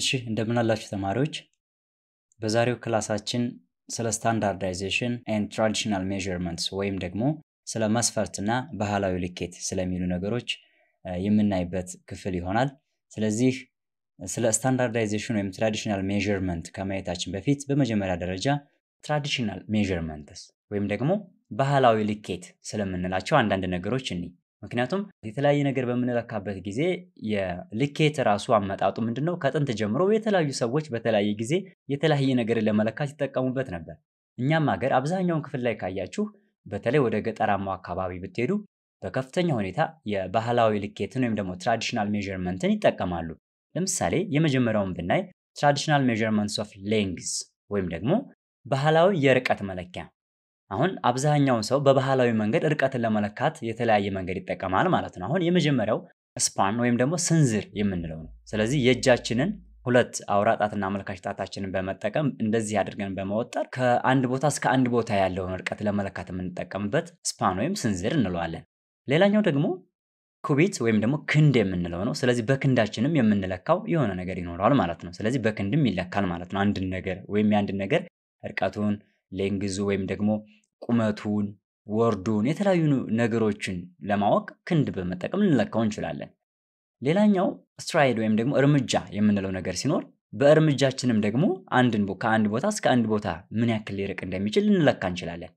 እሺ እንደምን አላችሁ ተማሪዎች። በዛሬው ክላሳችን ስለ ስታንዳርዳይዜሽን ኤንድ ትራዲሽናል ሜርመንት ወይም ደግሞ ስለ መስፈርትና ባህላዊ ልኬት ስለሚሉ ነገሮች የምናይበት ክፍል ይሆናል። ስለዚህ ስለ ስታንዳርዳይዜሽን ወይም ትራዲሽናል ሜርመንት ከማየታችን በፊት በመጀመሪያ ደረጃ ትራዲሽናል ሜርመንትስ ወይም ደግሞ ባህላዊ ልኬት ስለምንላቸው አንዳንድ ነገሮች እኒ ምክንያቱም የተለያየ ነገር በምንለካበት ጊዜ የልኬት ራሱ አመጣጡ ምንድን ነው? ከጥንት ጀምሮ የተለያዩ ሰዎች በተለያየ ጊዜ የተለያየ ነገርን ለመለካት ይጠቀሙበት ነበር። እኛም ሀገር አብዛኛውን ክፍል ላይ ካያችሁ፣ በተለይ ወደ ገጠራማው አካባቢ ብትሄዱ በከፍተኛ ሁኔታ የባህላዊ ልኬትን ወይም ደግሞ ትራዲሽናል ሜዥርመንትን ይጠቀማሉ። ለምሳሌ የመጀመሪያውን ብናይ ትራዲሽናል ሜዥርመንትስ ኦፍ ሌንግዝ ወይም ደግሞ ባህላዊ የርቀት መለኪያ አሁን አብዛኛውን ሰው በባህላዊ መንገድ እርቀትን ለመለካት የተለያየ መንገድ ይጠቀማል ማለት ነው። አሁን የመጀመሪያው ስፓን ወይም ደግሞ ስንዝር የምንለው ነው። ስለዚህ የእጃችንን ሁለት አውራ ጣትና አመልካች ጣታችንን በመጠቀም እንደዚህ አድርገን በመወጠር ከአንድ ቦታ እስከ አንድ ቦታ ያለውን እርቀት ለመለካት የምንጠቀምበት ስፓን ወይም ስንዝር እንለዋለን። ሌላኛው ደግሞ ኩቢት ወይም ደግሞ ክንድ የምንለው ነው። ስለዚህ በክንዳችንም የምንለካው የሆነ ነገር ይኖረዋል ማለት ነው። ስለዚህ በክንድም ይለካል ማለት ነው። አንድን ነገር ወይም የአንድን ነገር እርቀቱን ሌንግዙ ወይም ደግሞ ቁመቱን፣ ወርዱን የተለያዩ ነገሮችን ለማወቅ ክንድ በመጠቀም ልንለካው እንችላለን። ሌላኛው ስትራይድ ወይም ደግሞ እርምጃ የምንለው ነገር ሲኖር በእርምጃችንም ደግሞ አንድን ከአንድ ቦታ እስከ አንድ ቦታ ምን ያክል ሊርቅ እንደሚችል ልንለካ እንችላለን።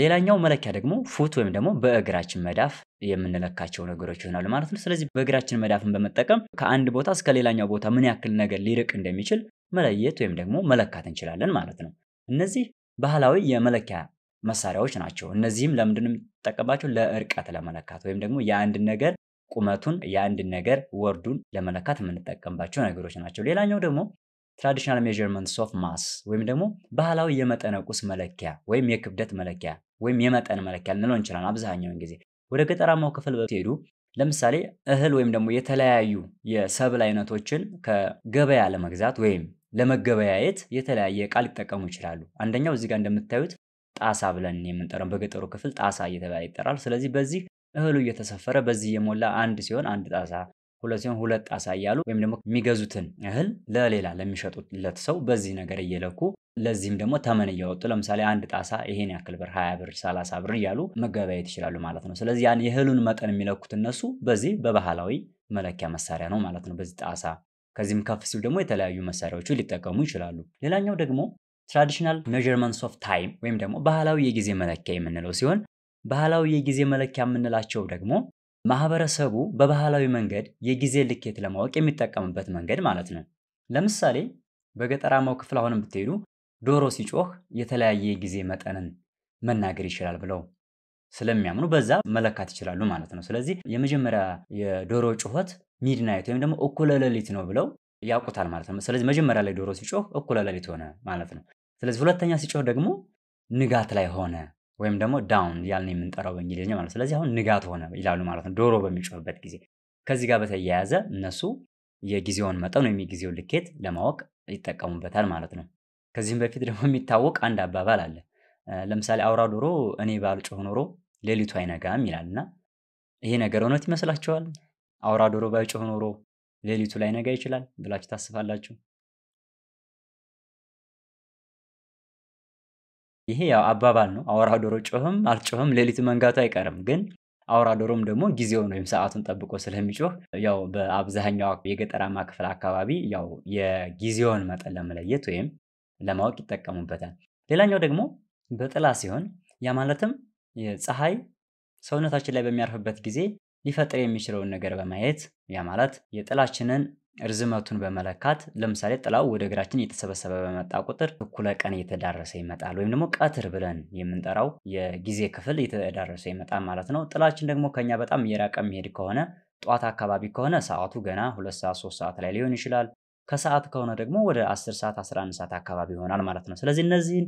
ሌላኛው መለኪያ ደግሞ ፉት ወይም ደግሞ በእግራችን መዳፍ የምንለካቸው ነገሮች ይሆናሉ ማለት ነው። ስለዚህ በእግራችን መዳፍን በመጠቀም ከአንድ ቦታ እስከ ሌላኛው ቦታ ምን ያክል ነገር ሊርቅ እንደሚችል መለየት ወይም ደግሞ መለካት እንችላለን ማለት ነው። እነዚህ ባህላዊ የመለኪያ መሳሪያዎች ናቸው። እነዚህም ለምንድነው የምንጠቀምባቸው? ለእርቀት ለመለካት ወይም ደግሞ የአንድን ነገር ቁመቱን የአንድን ነገር ወርዱን ለመለካት የምንጠቀምባቸው ነገሮች ናቸው። ሌላኛው ደግሞ ትራዲሽናል ሜዠርመንትስ ኦፍ ማስ ወይም ደግሞ ባህላዊ የመጠነ ቁስ መለኪያ ወይም የክብደት መለኪያ ወይም የመጠን መለኪያ ልንለው እንችላለን። አብዛኛውን ጊዜ ወደ ገጠራማው ክፍል ብትሄዱ ለምሳሌ እህል ወይም ደግሞ የተለያዩ የሰብል አይነቶችን ከገበያ ለመግዛት ወይም ለመገበያየት የተለያየ ቃል ሊጠቀሙ ይችላሉ። አንደኛው እዚህ ጋር እንደምታዩት ጣሳ ብለን የምንጠራው በገጠሩ ክፍል ጣሳ እየተባለ ይጠራል። ስለዚህ በዚህ እህሉ እየተሰፈረ በዚህ የሞላ አንድ ሲሆን አንድ ጣሳ ሁለት ሲሆን ሁለት ጣሳ እያሉ ወይም ደግሞ የሚገዙትን እህል ለሌላ ለሚሸጡለት ሰው በዚህ ነገር እየለኩ ለዚህም ደግሞ ተመን እያወጡ ለምሳሌ አንድ ጣሳ ይሄን ያክል ብር ሀያ ብር ሰላሳ ብር እያሉ መገበያየት ይችላሉ ማለት ነው። ስለዚህ ያን የእህሉን መጠን የሚለኩት እነሱ በዚህ በባህላዊ መለኪያ መሳሪያ ነው ማለት ነው። በዚህ ጣሳ ከዚህም ከፍ ሲሉ ደግሞ የተለያዩ መሳሪያዎቹ ሊጠቀሙ ይችላሉ። ሌላኛው ደግሞ ትራዲሽናል ሜዥርመንትስ ኦፍ ታይም ወይም ደግሞ ባህላዊ የጊዜ መለኪያ የምንለው ሲሆን ባህላዊ የጊዜ መለኪያ የምንላቸው ደግሞ ማህበረሰቡ በባህላዊ መንገድ የጊዜ ልኬት ለማወቅ የሚጠቀምበት መንገድ ማለት ነው። ለምሳሌ በገጠራማው ክፍል አሁንም ብትሄዱ ዶሮ ሲጮህ የተለያየ የጊዜ መጠንን መናገር ይችላል ብለው ስለሚያምኑ በዛ መለካት ይችላሉ ማለት ነው። ስለዚህ የመጀመሪያ የዶሮ ጩኸት ሚድናይት ወይም ደግሞ እኩለ ሌሊት ነው ብለው ያውቁታል ማለት ነው። ስለዚህ መጀመሪያ ላይ ዶሮ ሲጮህ እኩለ ሌሊት ሆነ ማለት ነው። ስለዚህ ሁለተኛ ሲጮህ ደግሞ ንጋት ላይ ሆነ ወይም ደግሞ ዳውን ያልን የምንጠራው በእንግሊዝኛ ማለት ስለዚህ አሁን ንጋት ሆነ ይላሉ ማለት ነው ዶሮ በሚጮህበት ጊዜ ከዚህ ጋር በተያያዘ እነሱ የጊዜውን መጠን ወይም የጊዜውን ልኬት ለማወቅ ይጠቀሙበታል ማለት ነው ከዚህም በፊት ደግሞ የሚታወቅ አንድ አባባል አለ ለምሳሌ አውራ ዶሮ እኔ ባልጮህ ኖሮ ሌሊቱ አይነጋም ይላል እና ይሄ ነገር እውነት ይመስላችኋል አውራ ዶሮ ባይጮህ ኖሮ ሌሊቱ ላይ ነጋ ይችላል ብላችሁ ታስባላችሁ ይሄ ያው አባባል ነው። አውራ ዶሮ ጮህም አልጮህም ሌሊቱ መንጋቱ አይቀርም። ግን አውራ ዶሮም ደግሞ ጊዜውን ወይም ሰዓቱን ጠብቆ ስለሚጮህ ያው በአብዛኛው የገጠራማ ክፍል አካባቢ ያው የጊዜውን መጠን ለመለየት ወይም ለማወቅ ይጠቀሙበታል። ሌላኛው ደግሞ በጥላ ሲሆን ያ ማለትም ፀሐይ ሰውነታችን ላይ በሚያርፍበት ጊዜ ሊፈጥር የሚችለውን ነገር በማየት ያ ማለት የጥላችንን ርዝመቱን በመለካት ለምሳሌ ጥላው ወደ እግራችን እየተሰበሰበ በመጣ ቁጥር እኩለ ቀን እየተዳረሰ ይመጣል፣ ወይም ደግሞ ቀትር ብለን የምንጠራው የጊዜ ክፍል እየተዳረሰ ይመጣል ማለት ነው። ጥላችን ደግሞ ከኛ በጣም እየራቀ የሚሄድ ከሆነ ጠዋት አካባቢ ከሆነ ሰዓቱ ገና ሁለት ሰዓት ሶስት ሰዓት ላይ ሊሆን ይችላል። ከሰዓት ከሆነ ደግሞ ወደ አስር ሰዓት 11 ሰዓት አካባቢ ይሆናል ማለት ነው። ስለዚህ እነዚህን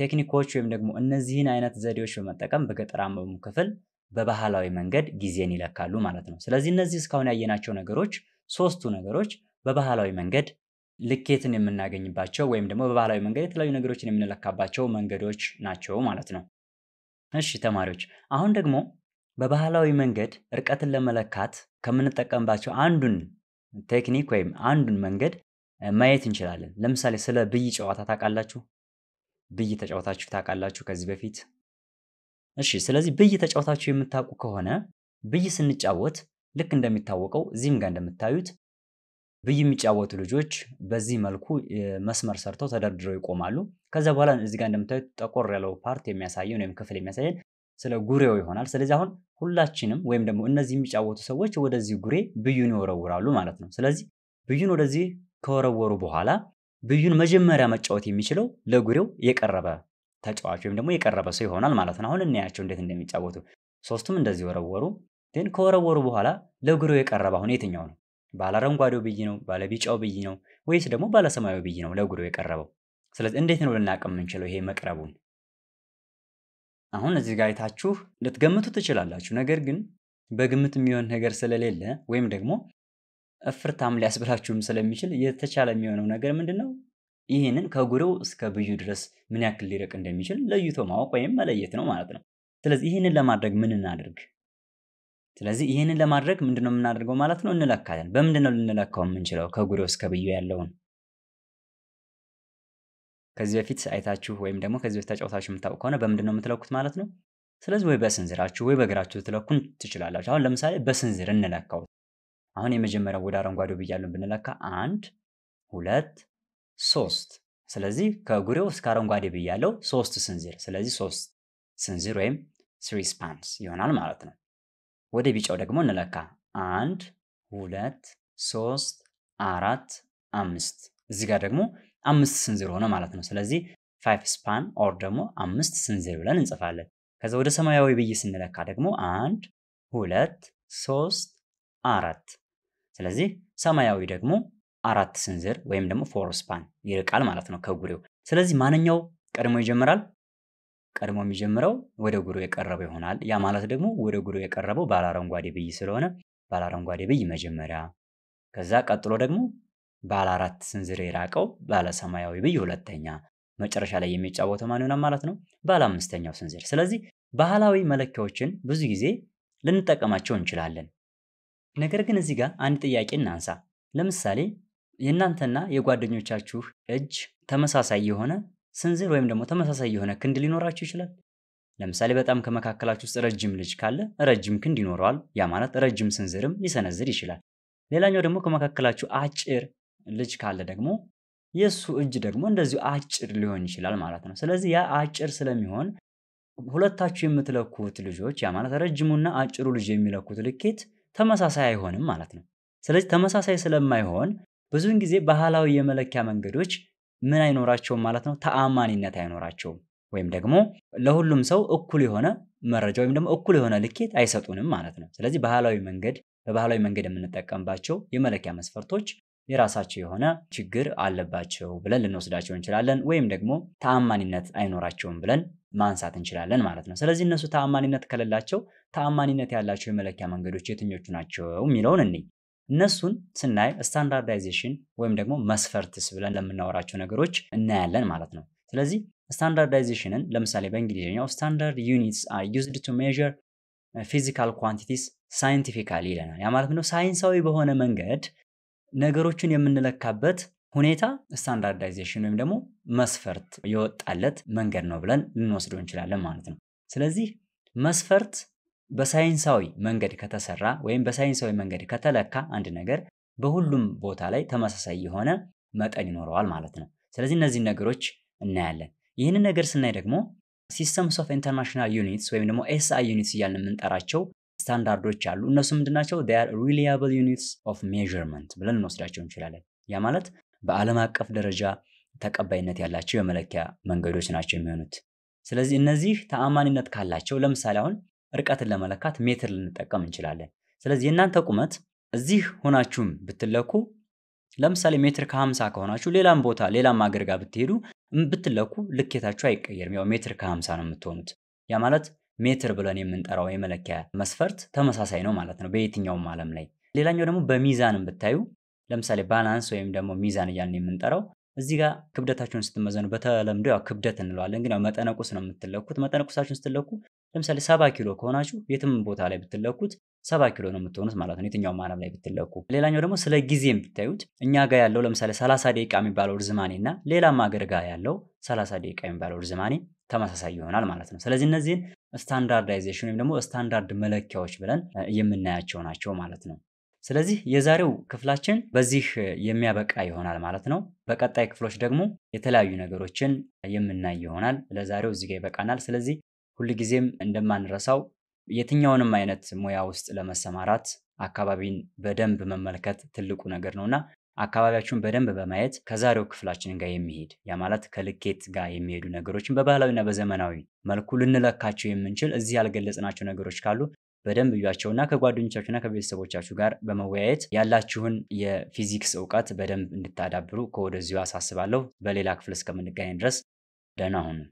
ቴክኒኮች ወይም ደግሞ እነዚህን አይነት ዘዴዎች በመጠቀም በገጠራማው ክፍል በባህላዊ መንገድ ጊዜን ይለካሉ ማለት ነው። ስለዚህ እነዚህ እስካሁን ያየናቸው ነገሮች ሶስቱ ነገሮች በባህላዊ መንገድ ልኬትን የምናገኝባቸው ወይም ደግሞ በባህላዊ መንገድ የተለያዩ ነገሮችን የምንለካባቸው መንገዶች ናቸው ማለት ነው። እሺ ተማሪዎች፣ አሁን ደግሞ በባህላዊ መንገድ እርቀትን ለመለካት ከምንጠቀምባቸው አንዱን ቴክኒክ ወይም አንዱን መንገድ ማየት እንችላለን። ለምሳሌ ስለ ብይ ጨዋታ ታውቃላችሁ? ብይ ተጫውታችሁ ታውቃላችሁ ከዚህ በፊት? እሺ፣ ስለዚህ ብይ ተጫውታችሁ የምታውቁ ከሆነ ብይ ስንጫወት ልክ እንደሚታወቀው እዚህም ጋር እንደምታዩት ብይ የሚጫወቱ ልጆች በዚህ መልኩ መስመር ሰርተው ተደርድረው ይቆማሉ። ከዚ በኋላ እዚህ ጋር እንደምታዩት ጠቆር ያለው ፓርት የሚያሳየን ወይም ክፍል የሚያሳየን ስለ ጉሬው ይሆናል። ስለዚህ አሁን ሁላችንም ወይም ደግሞ እነዚህ የሚጫወቱ ሰዎች ወደዚህ ጉሬ ብዩን ይወረውራሉ ማለት ነው። ስለዚህ ብዩን ወደዚህ ከወረወሩ በኋላ ብዩን መጀመሪያ መጫወት የሚችለው ለጉሬው የቀረበ ተጫዋች ወይም ደግሞ የቀረበ ሰው ይሆናል ማለት ነው። አሁን እናያቸው እንዴት እንደሚጫወቱ። ሶስቱም እንደዚህ ወረወሩ። ግን ከወረወሩ በኋላ ለጉሮ የቀረበ አሁን የትኛው ነው? ባለ አረንጓዴው ብይ ነው? ባለ ቢጫው ብይ ነው? ወይስ ደግሞ ባለ ሰማያዊ ብይ ነው ለጉሮ የቀረበው? ስለዚህ እንዴት ነው ልናውቅ የምንችለው ይሄ መቅረቡን? አሁን እዚህ ጋር አይታችሁ ልትገምቱ ትችላላችሁ። ነገር ግን በግምት የሚሆን ነገር ስለሌለ ወይም ደግሞ እፍርታም ሊያስብላችሁም ስለሚችል የተቻለ የሚሆነው ነገር ምንድን ነው? ይህንን ከጉሬው እስከ ብዩ ድረስ ምን ያክል ሊርቅ እንደሚችል ለይቶ ማወቅ ወይም መለየት ነው ማለት ነው። ስለዚህ ይህንን ለማድረግ ምን እናድርግ? ስለዚህ ይህንን ለማድረግ ምንድነው የምናደርገው ማለት ነው እንለካለን። በምንድነው ልንለካው የምንችለው? ከጉሬው እስከ ብዩ ያለውን ከዚህ በፊት አይታችሁ ወይም ደግሞ ከዚህ በፊት ተጫውታችሁ የምታውቁ ከሆነ በምንድን ነው የምትለኩት ማለት ነው። ስለዚህ ወይ በስንዝራችሁ ወይ በእግራችሁ ትለኩን ትችላላችሁ። አሁን ለምሳሌ በስንዝር እንለካው። አሁን የመጀመሪያው ወደ አረንጓዴ ብያለሁ ብንለካ አንድ፣ ሁለት፣ ሶስት። ስለዚህ ከጉሬው እስከ አረንጓዴ ብያለው ሶስት ስንዝር። ስለዚህ ሶስት ስንዝር ወይም ስሪ ስፓንስ ይሆናል ማለት ነው። ወደ ቢጫው ደግሞ እንለካ። አንድ ሁለት ሶስት አራት አምስት። እዚህ ጋር ደግሞ አምስት ስንዝር ሆነ ማለት ነው። ስለዚህ ፋይፍ ስፓን ኦር ደግሞ አምስት ስንዝር ብለን እንጽፋለን። ከዛ ወደ ሰማያዊ ብይ ስንለካ ደግሞ አንድ ሁለት ሶስት አራት። ስለዚህ ሰማያዊ ደግሞ አራት ስንዝር ወይም ደግሞ ፎር ስፓን ይርቃል ማለት ነው ከጉሬው። ስለዚህ ማንኛው ቀድሞ ይጀምራል? ቀድሞ የሚጀምረው ወደ ጉሮ የቀረበው ይሆናል። ያ ማለት ደግሞ ወደ ጉሮ የቀረበው ባለ አረንጓዴ ብይ ስለሆነ ባለአረንጓዴ ብይ መጀመሪያ፣ ከዛ ቀጥሎ ደግሞ ባለ አራት ስንዝር የራቀው ባለ ሰማያዊ ብይ ሁለተኛ፣ መጨረሻ ላይ የሚጫወተው ማን ይሆናል ማለት ነው? ባለ አምስተኛው ስንዝር። ስለዚህ ባህላዊ መለኪያዎችን ብዙ ጊዜ ልንጠቀማቸው እንችላለን። ነገር ግን እዚህ ጋር አንድ ጥያቄ እናንሳ። ለምሳሌ የእናንተና የጓደኞቻችሁ እጅ ተመሳሳይ የሆነ ስንዝር ወይም ደግሞ ተመሳሳይ የሆነ ክንድ ሊኖራችሁ ይችላል። ለምሳሌ በጣም ከመካከላችሁ ውስጥ ረጅም ልጅ ካለ ረጅም ክንድ ይኖረዋል። ያ ማለት ረጅም ስንዝርም ሊሰነዝር ይችላል። ሌላኛው ደግሞ ከመካከላችሁ አጭር ልጅ ካለ ደግሞ የእሱ እጅ ደግሞ እንደዚሁ አጭር ሊሆን ይችላል ማለት ነው። ስለዚህ ያ አጭር ስለሚሆን ሁለታችሁ የምትለኩት ልጆች ያ ማለት ረጅሙና አጭሩ ልጅ የሚለኩት ልኬት ተመሳሳይ አይሆንም ማለት ነው። ስለዚህ ተመሳሳይ ስለማይሆን ብዙውን ጊዜ ባህላዊ የመለኪያ መንገዶች ምን አይኖራቸውም ማለት ነው ተአማኒነት አይኖራቸውም ወይም ደግሞ ለሁሉም ሰው እኩል የሆነ መረጃ ወይም ደግሞ እኩል የሆነ ልኬት አይሰጡንም ማለት ነው። ስለዚህ ባህላዊ መንገድ በባህላዊ መንገድ የምንጠቀምባቸው የመለኪያ መስፈርቶች የራሳቸው የሆነ ችግር አለባቸው ብለን ልንወስዳቸው እንችላለን፣ ወይም ደግሞ ተአማኒነት አይኖራቸውም ብለን ማንሳት እንችላለን ማለት ነው። ስለዚህ እነሱ ተአማኒነት ከሌላቸው ተአማኒነት ያላቸው የመለኪያ መንገዶች የትኞቹ ናቸው የሚለውን እንይ። እነሱን ስናይ ስታንዳርዳይዜሽን ወይም ደግሞ መስፈርትስ ብለን ለምናወራቸው ነገሮች እናያለን ማለት ነው። ስለዚህ ስታንዳርዳይዜሽንን ለምሳሌ በእንግሊዝኛው ስታንዳርድ ዩኒትስ አር ዩዝድ ቱ ሜዥር ፊዚካል ኳንቲቲስ ሳይንቲፊካሊ ይለናል። ያ ማለት ነው ሳይንሳዊ በሆነ መንገድ ነገሮችን የምንለካበት ሁኔታ ስታንዳርዳይዜሽን ወይም ደግሞ መስፈርት የወጣለት መንገድ ነው ብለን ልንወስደው እንችላለን ማለት ነው። ስለዚህ መስፈርት በሳይንሳዊ መንገድ ከተሰራ ወይም በሳይንሳዊ መንገድ ከተለካ አንድ ነገር በሁሉም ቦታ ላይ ተመሳሳይ የሆነ መጠን ይኖረዋል ማለት ነው። ስለዚህ እነዚህን ነገሮች እናያለን። ይህንን ነገር ስናይ ደግሞ ሲስተምስ ኦፍ ኢንተርናሽናል ዩኒትስ ወይም ደግሞ ኤስአይ ዩኒትስ እያልን የምንጠራቸው ስታንዳርዶች አሉ። እነሱ ምንድናቸው? ር ሪሊያብል ዩኒትስ ኦፍ ሜዥርመንት ብለን እንወስዳቸው እንችላለን። ያ ማለት በዓለም አቀፍ ደረጃ ተቀባይነት ያላቸው የመለኪያ መንገዶች ናቸው የሚሆኑት። ስለዚህ እነዚህ ተአማኒነት ካላቸው ለምሳሌ አሁን ርቀትን ለመለካት ሜትር ልንጠቀም እንችላለን። ስለዚህ የእናንተ ቁመት እዚህ ሆናችሁም ብትለኩ ለምሳሌ ሜትር ከ50 ከሆናችሁ ሌላም ቦታ ሌላም አገር ጋር ብትሄዱ ብትለኩ ልኬታችሁ አይቀየርም። ያው ሜትር ከ50 ነው የምትሆኑት። ያ ማለት ሜትር ብለን የምንጠራው የመለኪያ መስፈርት ተመሳሳይ ነው ማለት ነው በየትኛውም ዓለም ላይ። ሌላኛው ደግሞ በሚዛንም ብታዩ ለምሳሌ ባላንስ ወይም ደግሞ ሚዛን እያልን የምንጠራው እዚህ ጋር ክብደታችሁን ስትመዘኑ በተለምዶ ያው ክብደት እንለዋለን፣ ግን ያው መጠነቁስ ነው የምትለኩት። መጠነቁሳችሁን ስትለኩ ለምሳሌ ሰባ ኪሎ ከሆናችሁ የትም ቦታ ላይ ብትለኩት ሰባ ኪሎ ነው የምትሆኑት ማለት ነው፣ የትኛውም ዓለም ላይ ብትለኩ። ሌላኛው ደግሞ ስለ ጊዜም ብታዩት እኛ ጋር ያለው ለምሳሌ 30 ደቂቃ የሚባለው ርዝማኔ እና ሌላም ሀገር ጋር ያለው 30 ደቂቃ የሚባለው ርዝማኔ ተመሳሳይ ይሆናል ማለት ነው። ስለዚህ እነዚህን ስታንዳርዳይዜሽን ወይም ደግሞ ስታንዳርድ መለኪያዎች ብለን የምናያቸው ናቸው ማለት ነው። ስለዚህ የዛሬው ክፍላችን በዚህ የሚያበቃ ይሆናል ማለት ነው። በቀጣይ ክፍሎች ደግሞ የተለያዩ ነገሮችን የምናይ ይሆናል። ለዛሬው እዚጋ ይበቃናል። ስለዚህ ሁልጊዜም እንደማንረሳው የትኛውንም አይነት ሙያ ውስጥ ለመሰማራት አካባቢን በደንብ መመልከት ትልቁ ነገር ነውና አካባቢያችሁን በደንብ በማየት ከዛሬው ክፍላችን ጋር የሚሄድ ያ ማለት ከልኬት ጋር የሚሄዱ ነገሮችን በባህላዊና በዘመናዊ መልኩ ልንለካቸው የምንችል እዚህ ያልገለጽናቸው ነገሮች ካሉ በደንብ እዩዋቸውና ከጓደኞቻችሁና ከቤተሰቦቻችሁ ጋር በመወያየት ያላችሁን የፊዚክስ እውቀት በደንብ እንድታዳብሩ ከወደዚሁ አሳስባለሁ። በሌላ ክፍል እስከምንገናኝ ድረስ ደህና ሁኑ።